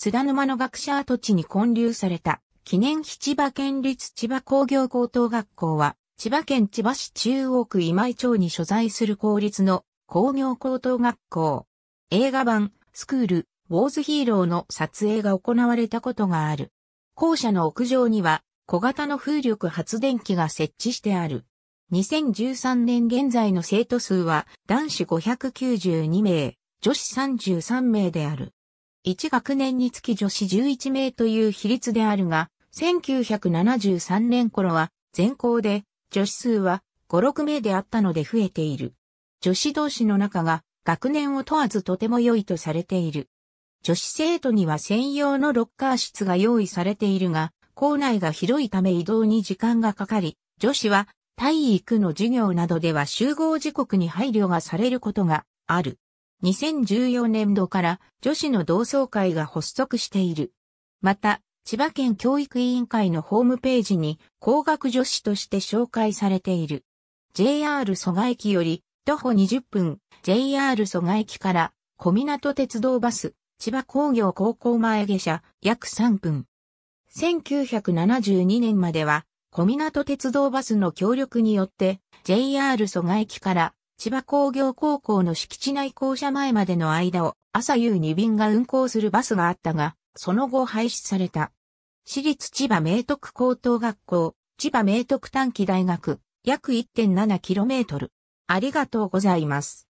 津田沼の学者跡地に建立された、記念碑千葉県立千葉工業高等学校は、千葉県千葉市中央区今井町に所在する公立の工業高等学校。映画版、スクール、ウォーズヒーローの撮影が行われたことがある。校舎の屋上には、小型の風力発電機が設置してある。2013年現在の生徒数は男子592名、女子33名である。1学年につき女子11名という比率であるが、1973年頃は全校で女子数は5、6名であったので増えている。女子同士の中が学年を問わずとても良いとされている。女子生徒には専用のロッカー室が用意されているが、校内が広いため移動に時間がかかり、女子は体育の授業などでは集合時刻に配慮がされることがある。2014年度から女子の同窓会が発足している。また、千葉県教育委員会のホームページに工学女子として紹介されている。JR 蘇我駅より徒歩20分、JR 蘇我駅から小港鉄道バス、千葉工業高校前下車約3分。1972年までは小港鉄道バスの協力によって JR 蘇我駅から千葉工業高校の敷地内校舎前までの間を朝夕に便が運行するバスがあったが、その後廃止された。私立千葉明徳高等学校、千葉明徳短期大学、約 1.7km。ありがとうございます。